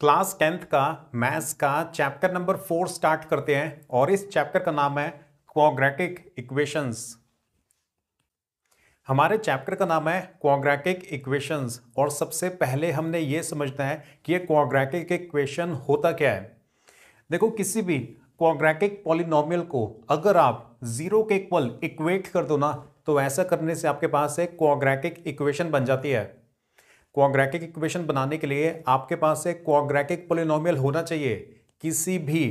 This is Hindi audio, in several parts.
क्लास टेंथ का मैथ्स का चैप्टर नंबर फोर स्टार्ट करते हैं और इस चैप्टर का नाम है क्वाग्रेटिक इक्वेशंस हमारे चैप्टर का नाम है क्वाग्रेटिक इक्वेशंस और सबसे पहले हमने ये समझना है कि ये क्वाग्रेटिक इक्वेशन होता क्या है देखो किसी भी क्वाग्रेटिक पॉलिनोमियल को अगर आप जीरो के इक्वल इक्वेट कर दो ना तो ऐसा करने से आपके पास एक क्वाग्रेटिक इक्वेशन बन जाती है क्वाग्रैकिक इक्वेशन बनाने के लिए आपके पास एक क्वाग्रैकिक पोलिनोमियल होना चाहिए किसी भी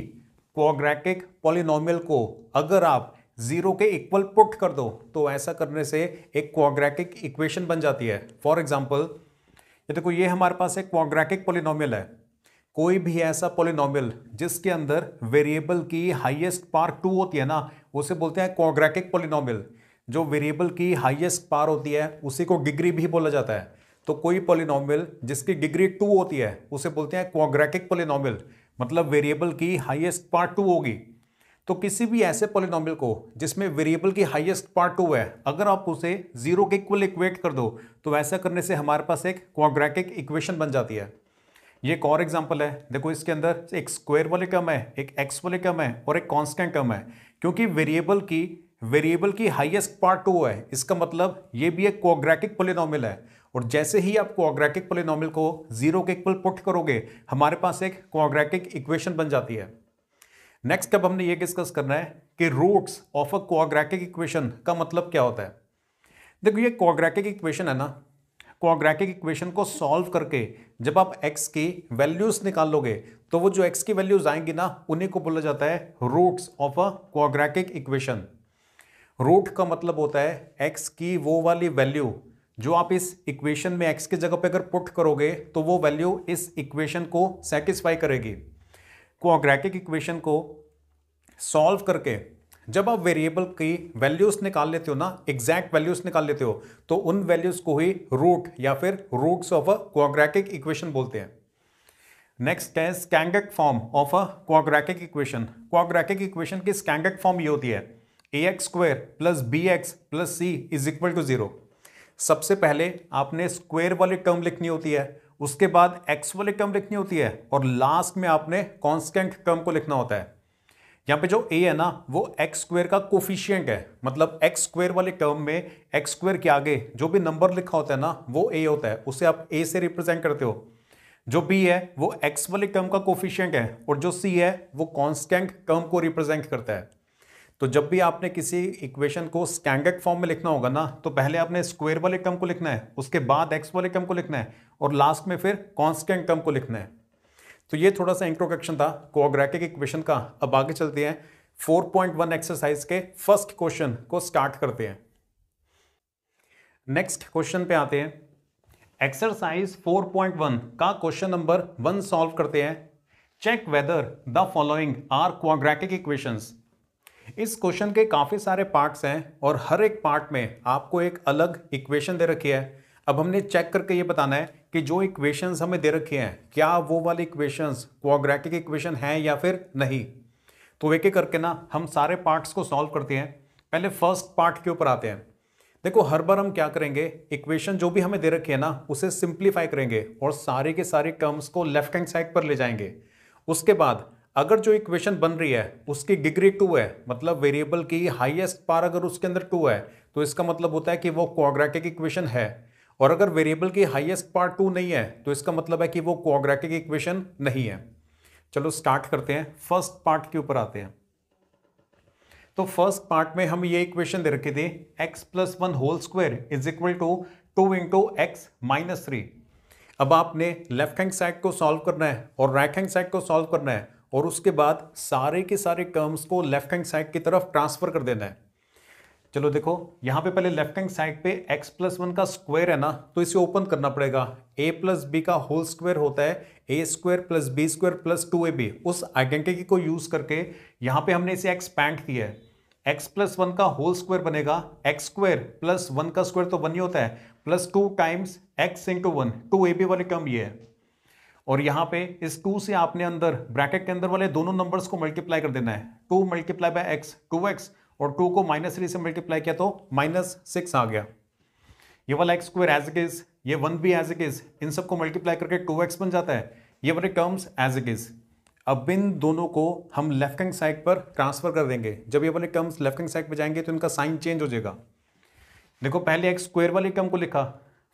क्वाग्रैकिक पोलिनोमियल को अगर आप जीरो के इक्वल पुट कर दो तो ऐसा करने से एक क्वाग्रैकिक इक्वेशन बन जाती है फॉर एग्जाम्पल ये देखो ये हमारे पास एक क्वाग्रैकिक पोलिनोमियल है कोई भी ऐसा पोलिनोमियल जिसके अंदर वेरिएबल की हाइएस्ट पार टू होती है ना उसे बोलते हैं क्वाग्रैकिक पोलिनोमियल जो वेरिएबल की हाइएस्ट पार होती है उसी को डिग्री भी बोला जाता है तो कोई पोलिनोमियल जिसकी डिग्री टू होती है उसे बोलते हैं क्वाग्रेटिक पोलिनोमियल मतलब वेरिएबल की हाईएस्ट पार्ट टू होगी तो किसी भी ऐसे पोलिनोमियल को जिसमें वेरिएबल की हाईएस्ट पार्ट टू है अगर आप उसे जीरो के इक्वल इक्वेट कर दो तो ऐसा करने से हमारे पास एक क्वाग्रेटिक इक्वेशन बन जाती है ये एक और एग्जाम्पल है देखो इसके अंदर एक स्क्वायर वाले कम है एक एक्स वाले कम है और एक कॉन्स्टेंट कम है क्योंकि वेरिएबल की वेरिएबल की हाइएस्ट पार्ट टू है इसका मतलब ये भी एक क्वाग्रेटिक पोलिनोमियल है और जैसे ही आप क्वाग्रैकिक पोलिनोमियल को जीरो के इक्वल पुट करोगे हमारे पास एक क्वाग्रैकिक इक्वेशन बन जाती है नेक्स्ट अब हमने ये डिस्कस करना है कि roots of a quadratic equation का मतलब क्या होता है देखो ये क्वाग्रैकिक इक्वेशन है ना क्वाग्रैकिक इक्वेशन को सॉल्व करके जब आप एक्स की वैल्यूज निकाल लोगे तो वो जो एक्स की वैल्यूज आएंगी ना उन्हीं को बोला जाता है roots of a quadratic equation root का मतलब होता है एक्स की वो वाली वैल्यू जो आप इस इक्वेशन में एक्स की जगह पे अगर पुट करोगे तो वो वैल्यू इस इक्वेशन को सेटिस्फाई करेगी क्वाग्रैटिक इक्वेशन को सॉल्व करके जब आप वेरिएबल की वैल्यूज निकाल लेते हो ना एग्जैक्ट वैल्यूज निकाल लेते हो तो उन वैल्यूज को ही रूट या फिर roots of a quadratic equation बोलते हैं नेक्स्ट है स्कैंगक form of a quadratic equation quadratic equation की स्कैंगक फॉर्म ये होती है a x square plus b x plus c is equal to zero सबसे पहले आपने स्क्वेयर वाली टर्म लिखनी होती है उसके बाद एक्स वाली टर्म लिखनी होती है और लास्ट में आपने कॉन्स्टेंट टर्म को लिखना होता है यहाँ पे जो ए है ना वो एक्स स्क्वेयर का कोफिशियंट है मतलब एक्स स्क्वेयर वाले टर्म में एक्स स्क्वेयर के आगे जो भी नंबर लिखा होता है ना वो ए होता है उसे आप ए से रिप्रेजेंट करते हो जो बी है वो एक्स वाले टर्म का कोफिशियंट है और जो सी है वो कॉन्स्टेंट टर्म को रिप्रेजेंट करता है तो जब भी आपने किसी इक्वेशन को स्टैंडर्ड फॉर्म में लिखना होगा ना तो पहले आपने स्क्वेयर वाले टर्म को लिखना है उसके बाद एक्स वाले टर्म को लिखना है और लास्ट में फिर कॉन्स्टेंट टर्म को लिखना है तो ये थोड़ा सा इंट्रोडक्शन था कोग्रैकिक इक्वेशन का अब आगे चलते हैं वन एक्सरसाइज के फर्स्ट क्वेश्चन को स्टार्ट करते हैं नेक्स्ट क्वेश्चन पे आते हैं एक्सरसाइज 4.1 का क्वेश्चन नंबर वन सॉल्व करते हैं check whether the following are quadratic equations इस क्वेश्चन के काफ़ी सारे पार्ट्स हैं और हर एक पार्ट में आपको एक अलग इक्वेशन दे रखी है अब हमने चेक करके ये बताना है कि जो इक्वेशंस हमें दे रखे हैं क्या वो वाले इक्वेशंस क्वाग्रेटिक इक्वेशन हैं या फिर नहीं तो एक एक करके ना हम सारे पार्ट्स को सॉल्व करते हैं पहले फर्स्ट पार्ट के ऊपर आते हैं देखो हर बार हम क्या करेंगे इक्वेशन जो भी हमें दे रखी है ना उसे सिंप्लीफाई करेंगे और सारे के सारे टर्म्स को लेफ्ट हैंड साइड पर ले जाएंगे उसके बाद अगर जो इक्वेशन बन रही है उसकी डिग्री टू है मतलब वेरिएबल की हाईएस्ट पार अगर उसके अंदर टू है तो इसका मतलब होता है कि वो कोऑग्रेटिक इक्वेशन है और अगर वेरिएबल की हाईएस्ट पार टू नहीं है तो इसका मतलब है कि वो कोऑग्रेटिक इक्वेशन नहीं है चलो स्टार्ट करते हैं फर्स्ट पार्ट के ऊपर आते हैं तो फर्स्ट पार्ट में हम ये इक्वेशन दे रखे थे x plus one whole square is equal to two into x minus three अब आपने लेफ्ट हैंड साइड को सॉल्व करना है और राइट हैंड साइड को सॉल्व करना है और उसके बाद सारे के सारे कर्म्स को लेफ्ट हैंड साइड की तरफ ट्रांसफर कर देना है चलो देखो यहाँ पे पहले लेफ्ट हैंड साइड पे x प्लस वन का स्क्वायर है ना तो इसे ओपन करना पड़ेगा a प्लस बी का होल स्क्वायर होता है a square plus b square plus two a b उस आइडेंटिटी को यूज करके यहाँ पे हमने इसे एक्सपैंड किया है एक्स प्लस वन का होल स्क्वायर बनेगा एक्स स्क्वायर प्लस वन का स्क्वायर तो वन ही होता है plus two times x into one two a b वाले टर्म ये है और यहां पे इस टू से आपने अंदर ब्रैकेट के अंदर वाले दोनों नंबर्स को मल्टीप्लाई कर देना है two multiply by x two x और टू को माइनस थ्री से मल्टीप्लाई किया तो माइनस सिक्स आ गया ये वाला x square as it is ये वन भी एज इट इज इन सबको मल्टीप्लाई करके टू एक्स बन जाता है ये वाले टर्म्स एज इट इज अब इन दोनों को हम लेफ्ट हैंड साइड पर ट्रांसफर कर देंगे जब ये वाले टर्म्स लेफ्ट हैंड साइड पर जाएंगे तो इनका साइन चेंज हो जाएगा देखो पहले एक्स स्क्वायर वाले टर्म को लिखा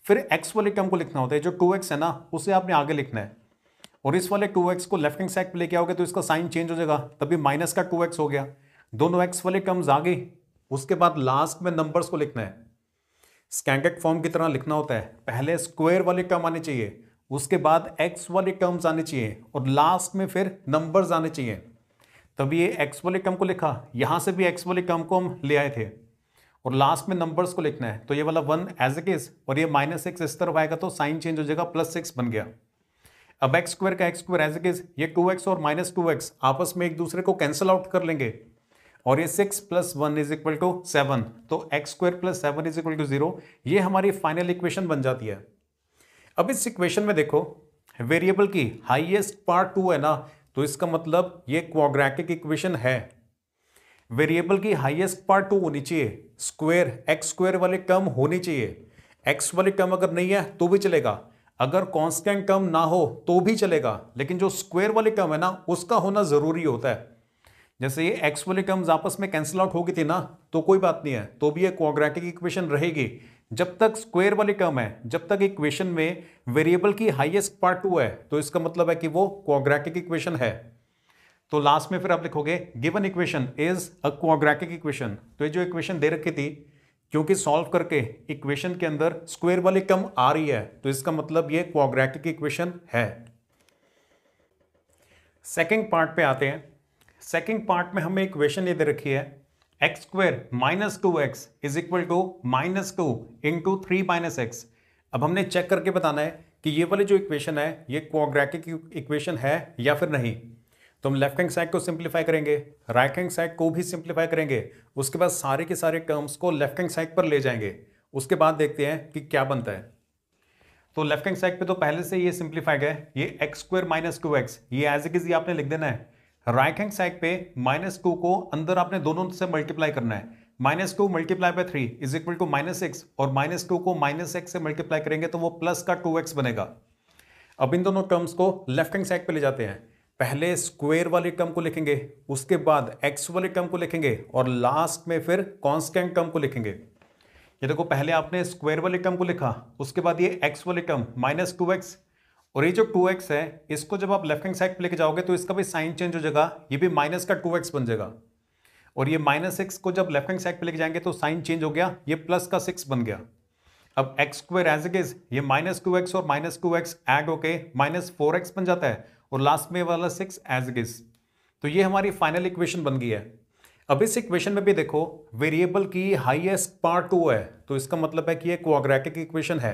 फिर एक्स वाले टर्म को लिखना होता है जो टू एक्स है ना उसे आपने आगे लिखना है और इस वाले टू एक्स को लेफ्ट हैंड साइड पर लेके आओगे तो इसका साइन चेंज हो जाएगा तभी माइनस का टू एक्स हो गया दोनों एक्स वाले टर्म्स आ गए उसके बाद लास्ट में नंबर्स को लिखना है स्कैंडर्ड फॉर्म की तरह लिखना होता है पहले स्क्वायर वाले टर्म आने चाहिए उसके बाद एक्स वाले टर्म्स आने चाहिए और लास्ट में फिर नंबर्स आने चाहिए तभी ये एक्स वाले टर्म को लिखा यहाँ से भी एक्स वाले टर्म को हम ले आए थे और लास्ट में नंबर्स को लिखना है तो ये वाला वन एज इट इज और ये माइनस एक्स इस तरफ आएगा तो साइन चेंज हो जाएगा प्लस सिक्स बन गया अब एक्स स्क्वायर का एक्स स्क्वायर एज इज ये टू एक्स और माइनस टू एक्स आपस में एक दूसरे को कैंसिल आउट कर लेंगे और ये six plus one is equal to seven तो x square plus seven is equal to zero ये हमारी फाइनल इक्वेशन बन जाती है अब इस इक्वेशन में देखो वेरिएबल की हाइएस्ट पार्ट टू है ना तो इसका मतलब ये क्वाग्रेटिक इक्वेशन है वेरिएबल की हाइएस्ट पार्ट टू होनी चाहिए स्क्वेयर एक्स स्क्वायर वाले टर्म होनी चाहिए एक्स वाले टर्म अगर नहीं है तो भी चलेगा अगर कांस्टेंट टर्म ना हो तो भी चलेगा लेकिन जो स्क्वायर वाली टर्म है ना उसका होना ज़रूरी होता है जैसे ये एक्स वाले टर्म्स आपस में कैंसिल आउट होगी थी ना तो कोई बात नहीं है तो भी ये क्वाड्रेटिक इक्वेशन रहेगी जब तक स्क्वायर वाली टर्म है जब तक इक्वेशन में वेरिएबल की हाइएस्ट पार्ट टू है तो इसका मतलब है कि वो क्वाड्रेटिक इक्वेशन है तो लास्ट में फिर आप लिखोगे given equation is a quadratic equation तो ये जो इक्वेशन दे रखी थी क्योंकि सॉल्व करके इक्वेशन के अंदर स्क्वायर वाली कम आ रही है तो इसका मतलब ये क्वाग्रेटिक इक्वेशन है सेकेंड पार्ट पे आते हैं सेकेंड पार्ट में हमें इक्वेशन ये दे रखी है x square minus two x is equal to minus two into three minus x अब हमने चेक करके बताना है कि ये वाली जो इक्वेशन है ये क्वाग्रेटिक इक्वेशन है या फिर नहीं तो हम लेफ्ट हैंड साइड को सिंप्लीफाई करेंगे राइट हैंड साइड को भी सिंप्लीफाई करेंगे उसके बाद सारे के सारे टर्म्स को लेफ्ट हैंड साइड पर ले जाएंगे उसके बाद देखते हैं कि क्या बनता है तो लेफ्ट हैंड साइड पे तो पहले से ये सिंप्लीफाई है ये x square minus two x ये एज एक आपने लिख देना है राइट हैंड साइड पे माइनस टू को अंदर आपने दोनों से मल्टीप्लाई करना है minus two multiply by three is equal to minus x और माइनस टू को माइनस एक्स से मल्टीप्लाई करेंगे तो वो प्लस का टू एक्स बनेगा अब इन दोनों टर्म्स को लेफ्ट हैंड साइड पर ले जाते हैं पहले स्क्वेयर वाले टर्म को लिखेंगे उसके बाद एक्स वाले टर्म को लिखेंगे और लास्ट में फिर कॉन्स्टेंट टर्म को लिखेंगे ये देखो पहले आपने स्क्वेयर वाले टर्म को लिखा उसके बाद ये एक्स वाले टर्म माइनस टू एक्स और ये जो टू एक्स है इसको जब आप लेफ्ट हैंड साइड पर लेके जाओगे तो इसका भी साइन चेंज हो जाएगा ये भी माइनस का टू एक्स बन जाएगा और ये माइनस सिक्स को जब लेफ्ट हैंड साइड पर लेके जाएंगे तो साइन चेंज हो गया ये प्लस का सिक्स बन गया अब x square as it is ये माइनस टू एक्स और माइनस टू एक्स एड होके माइनस फोर एक्स बन जाता है और लास्ट में वाला सिक्स एज इट इज तो ये हमारी फाइनल इक्वेशन बन गई है अब इस इक्वेशन में भी देखो वेरिएबल की हाईएस्ट पार्ट टू है तो इसका मतलब है कि ये क्वाग्रेटिक इक्वेशन है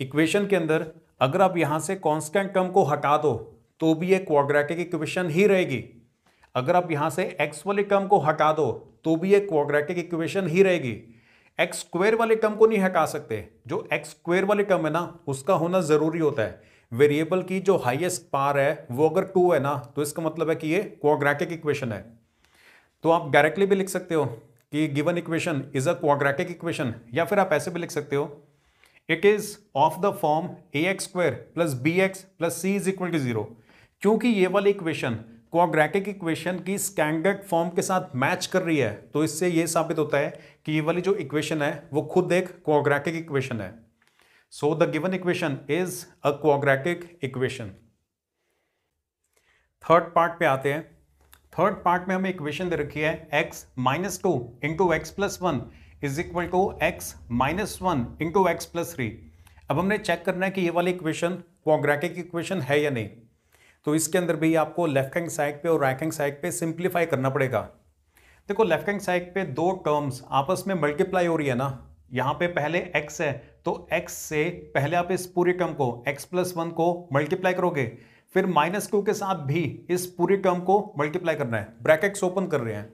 इक्वेशन के अंदर अगर आप यहाँ से कॉन्स्टेंट टर्म को हटा दो तो भी ये क्वाग्रेटिक इक्वेशन ही रहेगी अगर आप यहाँ से एक्स वाले टर्म को हटा दो तो भी ये क्वाग्रेटिक इक्वेशन ही रहेगी एक्स स्क्वेयर वाले टर्म को नहीं हटा सकते जो एक्स स्क्वेयर वाले टर्म है ना उसका होना ज़रूरी होता है वेरिएबल की जो हाईएस्ट पार है वो अगर टू है ना तो इसका मतलब है कि ये क्वाग्रैटिक इक्वेशन है तो आप डायरेक्टली भी लिख सकते हो कि given equation is a quadratic equation या फिर आप ऐसे भी लिख सकते हो it is of the form a x square plus b x plus c is equal to zero क्योंकि ये वाली इक्वेशन क्वाग्रेटिक इक्वेशन की स्कैंडर्ड फॉर्म के साथ मैच कर रही है तो इससे ये साबित होता है कि ये वाली जो इक्वेशन है वो खुद एक क्वाग्रेटिक इक्वेशन है So the given equation is a quadratic equation. Third part पे आते हैं थर्ड पार्ट में हमें इक्वेशन दे रखी है x minus two into x plus one is equal to x minus one into x plus three अब हमने चेक करना है कि ये वाली इक्वेशन क्वाग्रेटिक इक्वेशन है या नहीं तो इसके अंदर भी आपको लेफ्ट हैंड साइड पे और राइट हैंड साइड पे सिंप्लीफाई करना पड़ेगा देखो लेफ्ट हैंड साइड पे दो टर्म्स आपस में मल्टीप्लाई हो रही है ना यहाँ पे पहले एक्स है तो x से पहले आप इस पूरे टर्म को x प्लस वन को मल्टीप्लाई करोगे फिर माइनस क्यू के साथ भी इस पूरे टर्म को मल्टीप्लाई करना है ब्रैकेट्स ओपन कर रहे हैं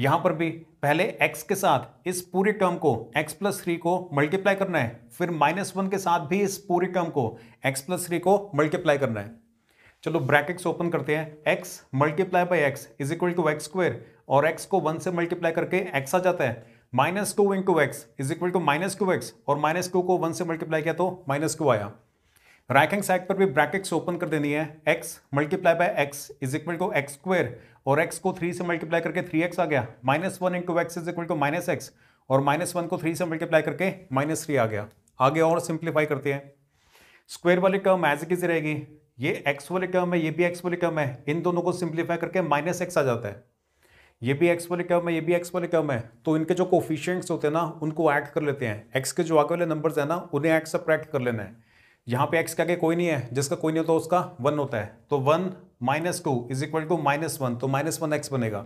यहां पर भी पहले x के साथ इस पूरे टर्म को x प्लस थ्री को मल्टीप्लाई करना है फिर माइनस वन के साथ भी इस पूरी टर्म को x प्लस थ्री को मल्टीप्लाई करना है चलो ब्रैकेट्स ओपन करते हैं x multiply by x is equal to x square और x को वन से मल्टीप्लाई करके x आ जाता है minus two into x is equal to minus two x और माइनस टू को वन से मल्टीप्लाई किया तो माइनस टू आया राइट हैंड साइड पर भी ब्रैकेट्स ओपन कर देनी है x multiply by x is equal to x square और एक्स को थ्री से मल्टीप्लाई करके थ्री एक्स आ गया minus one into x is equal to minus x और माइनस वन को थ्री से मल्टीप्लाई करके माइनस थ्री आ गया आगे और सिंप्लीफाई करते हैं स्क्वायर वाली टर्म एज इज रहेगी ये एक्स वाली टर्म है ये भी एक्स वाली टर्म है इन दोनों को सिंप्लीफाई करके माइनस एक्स आ जाता है ये भी एक्स वाले टर्म है ये भी एक्स वाले टर्म है तो इनके जो कोफिशियंट्स होते हैं ना उनको ऐड कर लेते हैं एक्स के जो आगे वाले नंबर्स हैं ना उन्हें एक्स सप्रैक्ट कर लेना है यहाँ पे एक्स का के कोई नहीं है जिसका कोई नहीं होता तो उसका वन होता है तो one minus two is equal to minus one तो माइनस वन एक्स बनेगा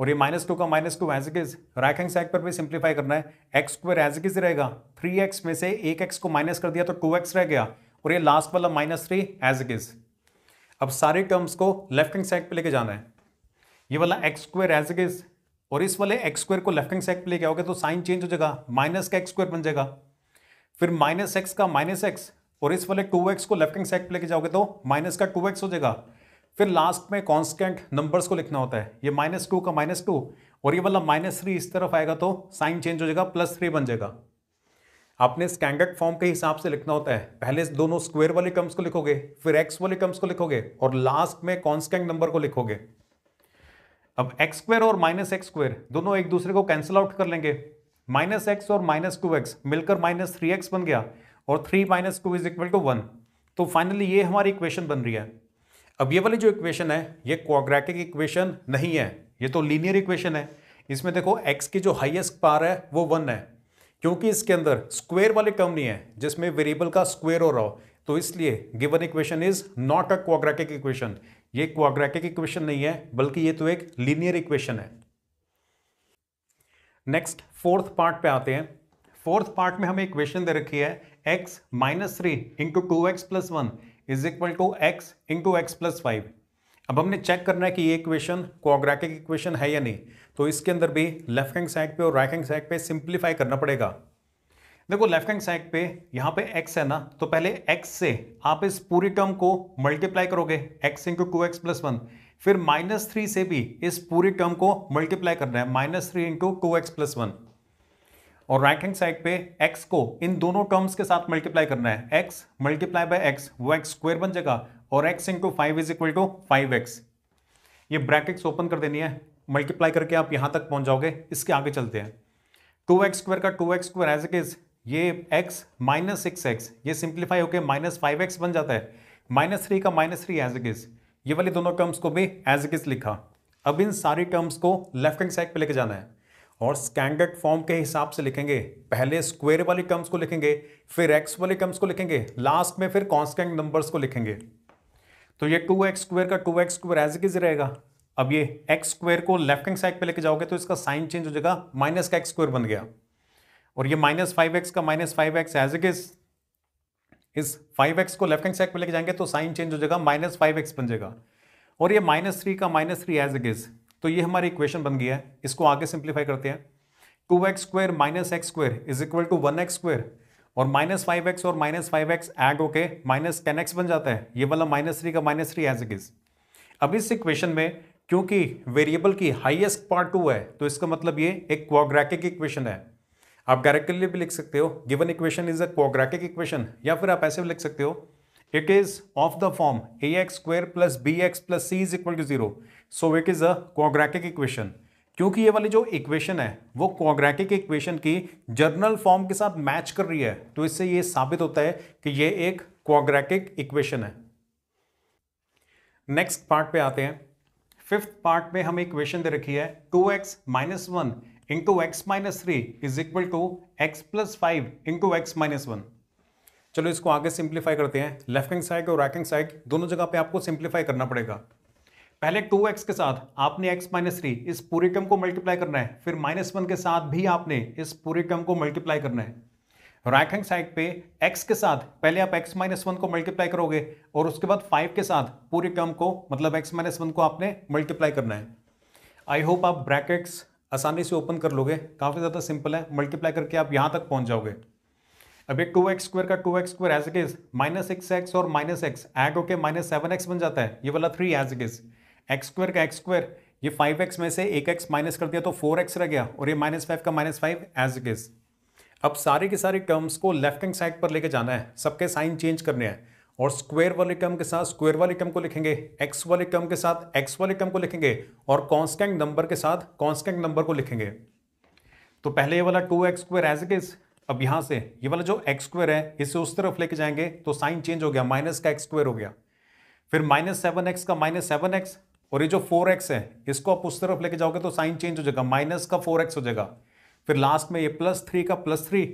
और ये माइनस टू का minus two as is right hand side पर भी सिंप्लीफाई करना है एक्स स्क्वायर एज इज रहेगा थ्री एक्स में से एक एक्स को माइनस कर दिया तो टू एक्स रह गया और ये लास्ट वाला माइनस थ्री एज इज अब सारे टर्म्स को लेफ्ट हैंड साइड पर लेके जाना है ये वाला एक्स स्क्वायर एज इज और इस वाले एक्स स्क्वायर को लेफ्ट हैंड साइड पे लेके आओगे तो साइन चेंज हो जाएगा माइनस का एक्स स्क्वायर बन जाएगा फिर माइनस एक्स का माइनस एक्स और इस वाले टू एक्स को लेफ्ट हैंड साइड पे लेके जाओगे तो माइनस का टू एक्स हो जाएगा फिर लास्ट में कॉन्स्टेंट नंबर्स को लिखना होता है ये माइनस टू का माइनस टू और ये वाला माइनस थ्री इस तरफ आएगा तो साइन चेंज हो जाएगा प्लस थ्री बन जाएगा आपने स्टैंडर्ड फॉर्म के हिसाब से लिखना होता है पहले दोनों स्क्वायर वाले टर्म्स को लिखोगे फिर एक्स वाले टर्म्स को लिखोगे और लास्ट में कॉन्स्टेंट नंबर को लिखोगे अब एक्स स्क्वेयर और माइनस एक्स स्क्वेयर दोनों एक दूसरे को कैंसिल आउट कर लेंगे माइनस एक्स और माइनस टू एक्स मिलकर माइनस थ्री एक्स बन गया और three minus two is equal to one तो फाइनली ये हमारी इक्वेशन बन रही है अब ये वाली जो इक्वेशन है ये क्वाग्रेटिक इक्वेशन नहीं है ये तो लीनियर इक्वेशन है इसमें देखो एक्स की जो हाइएस्ट पार है वो वन है क्योंकि इसके अंदर स्क्वेयर वाले टर्म नहीं है जिसमें वेरिएबल का स्क्वेयर हो रहा हो तो इसलिए given equation is not a quadratic equation ये क्वाड्रेटिक इक्वेशन नहीं है बल्कि ये तो एक लीनियर इक्वेशन है नेक्स्ट फोर्थ पार्ट पे आते हैं फोर्थ पार्ट में हमें इक्वेशन दे रखी है x minus three into two x plus one is equal to x into x plus five अब हमने चेक करना है कि ये इक्वेशन क्वाग्रेटिक इक्वेशन है या नहीं तो इसके अंदर भी लेफ्ट हैंड साइड पे और राइट हैंड साइड पे सिंप्लीफाई करना पड़ेगा देखो लेफ्ट हैंड साइड पे यहां पे x है ना तो पहले x से आप इस पूरी टर्म को मल्टीप्लाई करोगे x into two x plus one फिर माइनस थ्री से भी इस पूरी टर्म को मल्टीप्लाई करना है minus three into two x plus one और राइट हैंड साइड पे x को इन दोनों टर्म्स के साथ मल्टीप्लाई करना है x मल्टीप्लाई बाय एक्स वो एक्स स्क्वायर बन जाएगा और x into five is equal to five x ये ब्रैकेट्स ओपन कर देनी है मल्टीप्लाई करके आप यहां तक पहुंच जाओगे इसके आगे चलते हैं टू एक्स स्क्वायर का two x square as it is ये x माइनस सिक्स एक्स ये सिंप्लीफाई होकर माइनस फाइव एक्स बन जाता है माइनस थ्री का माइनस थ्री एज इज ये वाले दोनों टर्म्स को भी एज इज लिखा अब इन सारी टर्म्स को लेफ्ट हैंड साइड पे लेके जाना है और स्कैंडर्ड फॉर्म के हिसाब से लिखेंगे पहले स्क्वेयर वाली टर्म्स को लिखेंगे फिर एक्स वाले टर्म्स को लिखेंगे लास्ट में फिर कॉन्स्टेंट नंबर्स को लिखेंगे तो ये टू एक्स स्क्वेयर का two x square as is रहेगा अब ये एक्स स्क्वेयर को लेफ्ट हैंड साइड पे लेके जाओगे तो इसका साइन चेंज हो जाएगा माइनस का एक्स स्क्वेयर बन गया और ये माइनस फाइव एक्स का minus five x as it is इस फाइव एक्स को लेफ्ट हैंड साइड पर लेके जाएंगे तो साइन चेंज हो जाएगा माइनस फाइव एक्स बन जाएगा और ये माइनस थ्री का minus three as it is तो ये हमारी इक्वेशन बन गया है इसको आगे सिंप्लीफाई करते हैं two x square minus x square is equal to one x square और माइनस फाइव एक्स और माइनस फाइव एक्स एड होके माइनस टेन एक्स बन जाता है ये वाला माइनस थ्री का minus three as it is अब इस इक्वेशन में क्योंकि वेरिएबल की हाइएस्ट पार्ट टू है तो इसका मतलब ये एक क्वाग्रैटिक इक्वेशन है आप डायरेक्टली भी लिख सकते हो given equation is a quadratic equation या फिर आप ऐसे भी लिख सकते हो it is of the form a x square plus b x plus c is equal to zero so it is a quadratic equation क्योंकि ये वाली जो इक्वेशन है वो कोग्रेटिक इक्वेशन की जर्नल फॉर्म के साथ मैच कर रही है तो इससे ये साबित होता है कि ये एक कोग्रेटिक इक्वेशन है नेक्स्ट पार्ट पे आते हैं फिफ्थ पार्ट में हमें इक्वेशन दे रखी है two x minus one into x minus three is equal to x plus five into x minus one चलो इसको आगे सिंप्लीफाई करते हैं लेफ्ट हैंड साइड और राइट हैंड साइड दोनों जगह पे आपको सिंप्लीफाई करना पड़ेगा पहले टू एक्स के साथ आपने एक्स माइनस थ्री इस पूरे टर्म को मल्टीप्लाई करना है फिर माइनस वन के साथ भी आपने इस पूरे टर्म को मल्टीप्लाई करना है राइट हैंड साइड पे x के साथ पहले आप x माइनस वन को मल्टीप्लाई करोगे और उसके बाद 5 के साथ पूरे टर्म को मतलब x माइनस वन को आपने मल्टीप्लाई करना है आई होप आप ब्रैकेट्स आसानी से ओपन कर लोगे काफ़ी ज़्यादा सिंपल है मल्टीप्लाई करके आप यहाँ तक पहुँच जाओगे अब ये टू एक्स स्क्वायर का two x square as it is minus six x और माइनस एक्स एड होके माइनस सेवन एक्स बन जाता है ये वाला three as it is x square का एक्स स्क्वायर ये फाइव एक्स में से एक एक्स माइनस कर दिया तो फोर एक्स रह गया और ये माइनस फाइव का minus five as it is अब सारे के सारे टर्म्स को लेफ्ट हैंड साइड पर लेके जाना है सबके साइन चेंज करने हैं और स्क्वायर वाले क्रम के साथ स्क्वायर वाले क्रम को लिखेंगे एक्स वाले क्रम के साथ एक्स वाले क्रम को लिखेंगे और कॉन्स्टेंट नंबर के साथ कॉन्स्टेंट नंबर को लिखेंगे तो पहले ये वाला two x square as it is अब यहाँ से ये वाला जो एक्स स्क्वायर है इसे उस तरफ लेके जाएंगे तो साइन चेंज हो गया माइनस का एक्स स्क्वायर हो गया फिर माइनस सेवन एक्स का माइनस सेवन एक्स और ये जो फोर एक्स है इसको आप उस तरफ लेके जाओगे तो साइन चेंज हो जाएगा माइनस का फोर एक्स हो जाएगा फिर लास्ट में ये प्लस थ्री का प्लस थ्री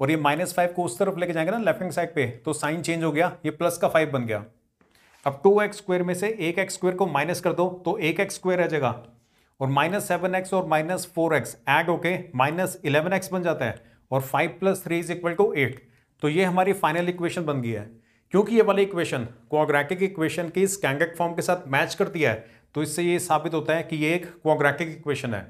और ये माइनस फाइव को उस तरफ लेके जाएंगे ना लेफ्ट हैंड साइड पे तो साइन चेंज हो गया ये प्लस का फाइव बन गया अब टू एक्स स्क्वेयर में से एक एक्स स्क्वेयर को माइनस कर दो तो एक एक्स स्क्वेयर रह जाएगा और माइनस सेवन एक्स और माइनस फोर एक्स एड होके माइनस इलेवन एक्स बन जाता है और five plus three is equal to eight तो ये हमारी फाइनल इक्वेशन बन गई है क्योंकि ये वाली इक्वेशन कोऑग्रेटिक इक्वेशन की स्कैंगक फॉर्म के साथ मैच करती है तो इससे ये साबित होता है कि ये एक कोऑग्रेटिक इक्वेशन है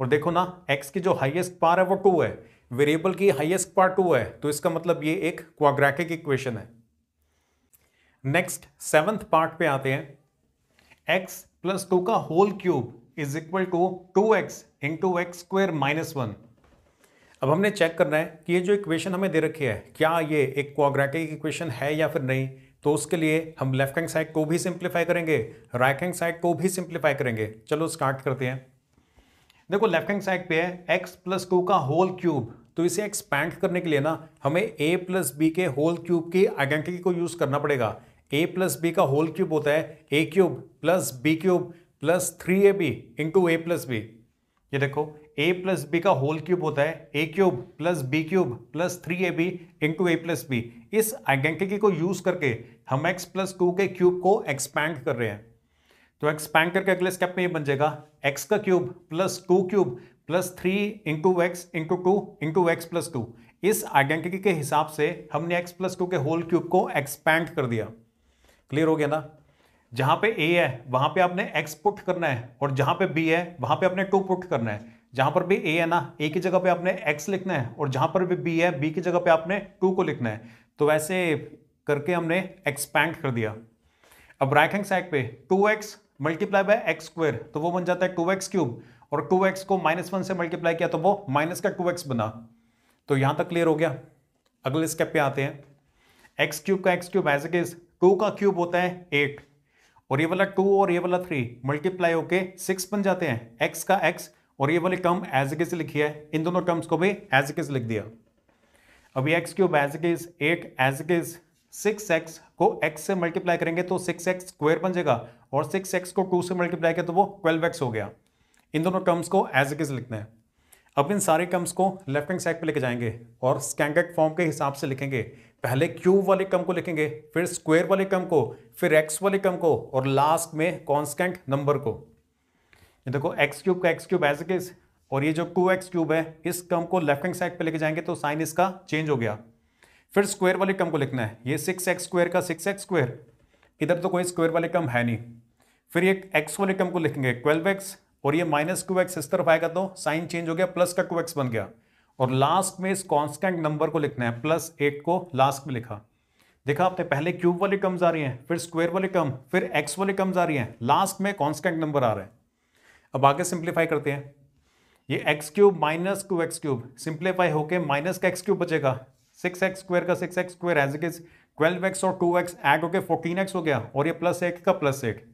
और देखो ना एक्स की जो हाइएस्ट पावर है वो टू है वेरिएबल की हाइएस्ट पार्ट टू है तो इसका मतलब ये एक क्वाग्रेटिक इक्वेशन है नेक्स्ट सेवेंथ पार्ट पे आते हैं x प्लस टू का whole cube is equal to two x in two x square minus one अब हमने चेक करना है कि ये जो इक्वेशन हमें दे रखी है क्या ये एक क्वाग्राटिक इक्वेशन है या फिर नहीं तो उसके लिए हम लेफ्ट हैंड साइड को भी सिंप्लीफाई करेंगे राइट हैंड साइड को भी सिंप्लीफाई करेंगे चलो स्टार्ट करते हैं देखो लेफ्ट हैंड साइड पे है एक्स प्लस टू का होल क्यूब तो इसे एक्सपैंड करने के लिए ना हमें ए प्लस बी के होल क्यूब की आइडेंटिटी को यूज़ करना पड़ेगा ए प्लस बी का होल क्यूब होता है a cube plus b cube plus three a b into a plus b ये देखो ए प्लस बी का होल क्यूब होता है a cube plus b cube plus three a b into a plus b इस आइडेंटिटी को यूज करके हम एक्स प्लस टू के क्यूब को एक्सपैंड कर रहे हैं तो एक्सपैंड करके अगले स्टेप में ये बन जाएगा एक्स का cube plus two cube plus three into x into two into x plus two इस आइडेंटिटी के हिसाब से हमने एक्स प्लस टू के होल क्यूब को एक्सपैंड कर दिया क्लियर हो गया ना जहां पे ए है वहां पे आपने एक्स पुट करना है और जहां पे बी है वहां पे आपने टू पुट करना है जहां पर भी ए है ना ए की जगह पे आपने एक्स लिखना है और जहां पर भी बी है बी की जगह पे आपने टू को लिखना है तो वैसे करके हमने एक्सपैंड कर दिया अब राइट हैंड साइड पे two x multiply by x square तो वो बन जाता है टू एक्स क्यूब और 2x को माइनस वन से मल्टीप्लाई किया तो वो माइनस का 2x बना तो यहां तक क्लियर हो गया अगले स्टेप पे आते हैं एक्स क्यूब का x cube as it two का क्यूब होता है एट और ये वाला टू और ये वाला थ्री मल्टीप्लाई होके सिक्स बन जाते हैं एक्स का एक्स और ये वाले टर्म एज इट लिखी है इन दोनों टर्म्स को भी एज इट लिख दिया अभी x cube as it is eight as it is six x को एक्स से मल्टीप्लाई करेंगे तो सिक्स एक्स स्क्वायर बन जाएगा और सिक्स एक्स को टू से मल्टीप्लाई किया तो वो ट्वेल्व एक्स हो गया इन दोनों टर्म्स को एज इट इज लिखना है अब इन सारे टर्म्स को लेफ्ट हैंड साइड पे लेके जाएंगे और स्कैंगक फॉर्म के हिसाब से लिखेंगे पहले क्यूब वाले कम को लिखेंगे फिर स्क्वायर वाले कम को फिर एक्स वाले कम को और लास्ट में कॉन्स्टेंट नंबर को ये देखो एक्स क्यूब का x cube as it is और ये जो टू एक्स क्यूब है इस कम को लेफ्ट हैंड साइड पे लेके जाएंगे तो साइन इसका चेंज हो गया फिर स्क्वायर वाले कम को लिखना है ये सिक्स एक्स स्क्वायर का सिक्स एक्स स्क्वायर इधर तो कोई स्क्वायर वाले कम है नहीं फिर ये एक्स वाले कम को लिखेंगे ट्वेल्व एक्स और ये माइनस क्यू एक्स इस तरफ आएगा तो साइन चेंज हो गया प्लस का क्यू एक्स बन गया और लास्ट में इस कॉन्स्टेंट नंबर को लिखना है प्लस एट को लास्ट में लिखा देखा आपने पहले क्यूब वाले कम जा रही हैं फिर स्क्वायर वाले कम फिर एक्स वाले कम जा रही हैं लास्ट में कॉन्स्टेंट नंबर आ रहा है अब आगे सिंप्लीफाई करते हैं ये x cube minus cube x cube simplify होकर माइनस का एक्स क्यूब बचेगा सिक्स एक्स स्क्वायर का six x square as it is twelve x और टू एक्स एड होकर फोर्टीन एक्स हो गया और ये प्लस एट का प्लस एट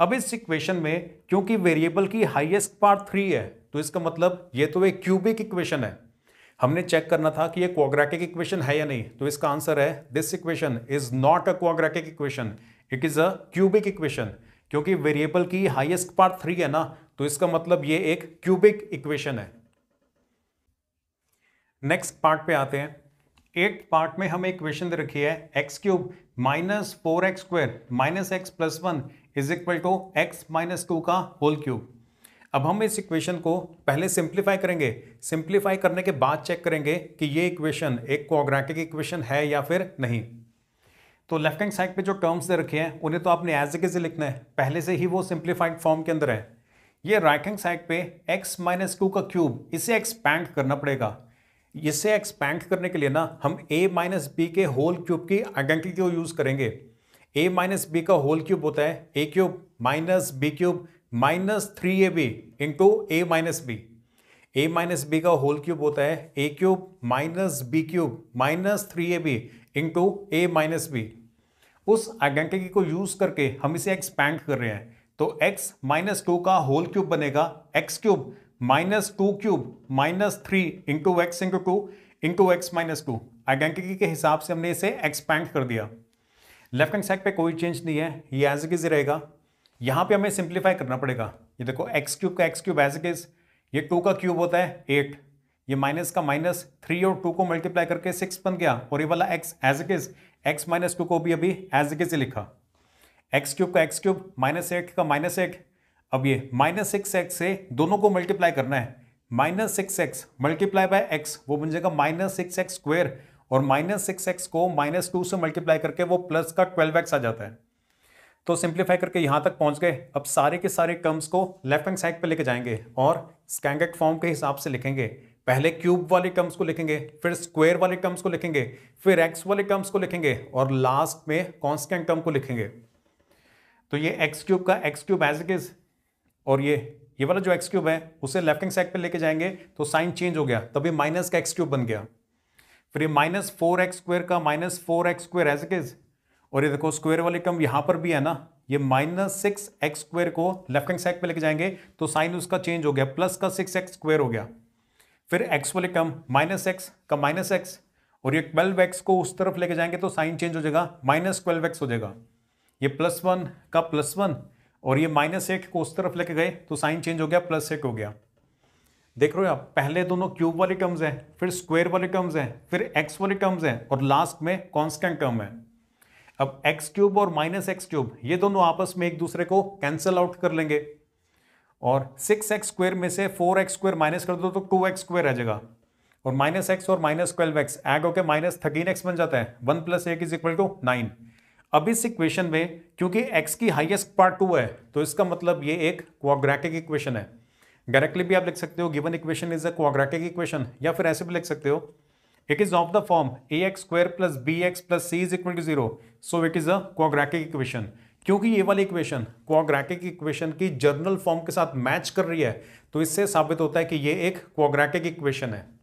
अब इस इक्वेशन में क्योंकि वेरिएबल की हाईएस्ट पार थ्री है तो इसका मतलब ये तो एक क्यूबिक इक्वेशन है हमने चेक करना था कि ये क्वाग्रेटिक इक्वेशन है या नहीं तो इसका आंसर है this equation is not a quadratic equation it is a cubic equation क्योंकि वेरिएबल की हाईएस्ट पार्ट थ्री है ना तो इसका मतलब ये एक क्यूबिक इक्वेशन है नेक्स्ट पार्ट पे आते हैं एट पार्ट में हमें इक्वेशन दे रखी है x cube minus four x square minus x plus one is equal to x minus two का होल क्यूब अब हम इस इक्वेशन को पहले सिंप्लीफाई करेंगे सिंप्लीफाई करने के बाद चेक करेंगे कि ये इक्वेशन एक कोऑग्रेटिक इक्वेशन है या फिर नहीं तो लेफ्ट हैंड साइड पे जो टर्म्स दे रखे हैं उन्हें तो आपने एज एज लिखना है पहले से ही वो सिंप्लीफाइड फॉर्म के अंदर है ये राइट हैंड साइड पे x माइनस टू का क्यूब इसे एक्सपैंड करना पड़ेगा इसे एक्सपैंड करने के लिए ना हम a माइनस बी के होल क्यूब की आइडेंटिटी को यूज़ करेंगे ए माइनस बी का होल क्यूब होता है a cube minus b cube minus three a b into a minus b a minus b का होल क्यूब होता है a cube minus b cube minus three a b into a minus b उस आइडेंटिटी को यूज करके हम इसे एक्सपैंड कर रहे हैं तो x माइनस टू का होल क्यूब बनेगा x cube minus two cube minus three into x into two into x minus two identity के हिसाब से हमने इसे एक्सपैंड कर दिया लेफ्ट हैंड साइड पे कोई चेंज नहीं है ये एज इज रहेगा यहाँ पे हमें सिंप्लीफाई करना पड़ेगा ये देखो एक्स क्यूब का एक्स क्यूब एज इज ये टू का क्यूब होता है एट ये माइनस का माइनस थ्री और टू को मल्टीप्लाई करके सिक्स बन गया और ये वाला x as it is x minus two को भी अभी एज एक इज लिखा एक्स क्यूब का एक्स क्यूब माइनस एट का माइनस एट अब ये माइनस सिक्स एक्स से दोनों को मल्टीप्लाई करना है minus six x multiply by x वो बन जाएगा माइनस सिक्स एक्स स्क्वेयर और माइनस सिक्स एक्स को माइनस टू से मल्टीप्लाई करके वो प्लस का ट्वेल्व एक्स आ जाता है तो सिंप्लीफाई करके यहाँ तक पहुँच गए अब सारे के सारे टर्म्स को लेफ्ट हैंड साइड पर लेके जाएंगे और स्कैंगेट फॉर्म के हिसाब से लिखेंगे पहले क्यूब वाले टर्म्स को लिखेंगे फिर स्क्वेयर वाले टर्म्स को लिखेंगे फिर एक्स वाले टर्म्स को लिखेंगे और लास्ट में कॉन्स्टेंट टर्म को लिखेंगे तो ये एक्स क्यूब का x cube as it is और ये ये वाला जो एक्स क्यूब है उसे लेफ्ट हैंड साइड पर लेके जाएंगे तो साइन चेंज हो गया तभी माइनस का एक्स क्यूब बन गया फिर ये माइनस फोर एक्स स्क्वेयर का minus four x square as is और ये देखो स्क्वेयर वाले कम यहाँ पर भी है ना ये माइनस सिक्स एक्स स्क्वेयर को लेफ्ट हैंड साइड पे लेके जाएंगे तो साइन उसका चेंज हो गया प्लस का सिक्स एक्स स्क्वेयर हो गया फिर एक्स वाले कम माइनस एक्स का माइनस एक्स और ये ट्वेल्व एक्स को उस तरफ लेके जाएंगे तो साइन चेंज हो जाएगा माइनस ट्वेल्व एक्स हो जाएगा ये प्लस वन का प्लस वन और ये माइनस एक को उस तरफ लेके गए तो साइन चेंज हो गया प्लस एक हो गया देख रहे हो आप पहले दोनों क्यूब वाले टर्म्स हैं फिर स्क्वायर वाले टर्म्स हैं फिर एक्स वाले टर्म्स हैं और लास्ट में कॉन्स्टेंट टर्म है अब एक्स क्यूब और माइनस एक्स क्यूब ये दोनों आपस में एक दूसरे को कैंसिल आउट कर लेंगे और सिक्स एक्स स्क्वायर में से फोर एक्स स्क्वायर माइनस कर दो तो टू एक्स स्क्वायर रह जाएगा और माइनस एक्स और माइनस ट्वेल्व एक्स एड होकर माइनस थर्टीन एक्स बन जाता है वन प्लस एक इज इक्वल टू नाइन अब इस इक्वेशन में क्योंकि एक्स की हाइएस्ट पार्ट टू है तो इसका मतलब ये एक क्वाग्रेटिक इक्वेशन है डायरेक्टली भी आप लिख सकते हो given equation is a quadratic equation या फिर ऐसे भी लिख सकते हो it is of the form a x square plus b x plus c is equal to zero so it is a quadratic equation क्योंकि ये वाली इक्वेशन क्वाग्रेटिक इक्वेशन की जर्नल फॉर्म के साथ मैच कर रही है तो इससे साबित होता है कि ये एक क्वाग्रेटिक इक्वेशन है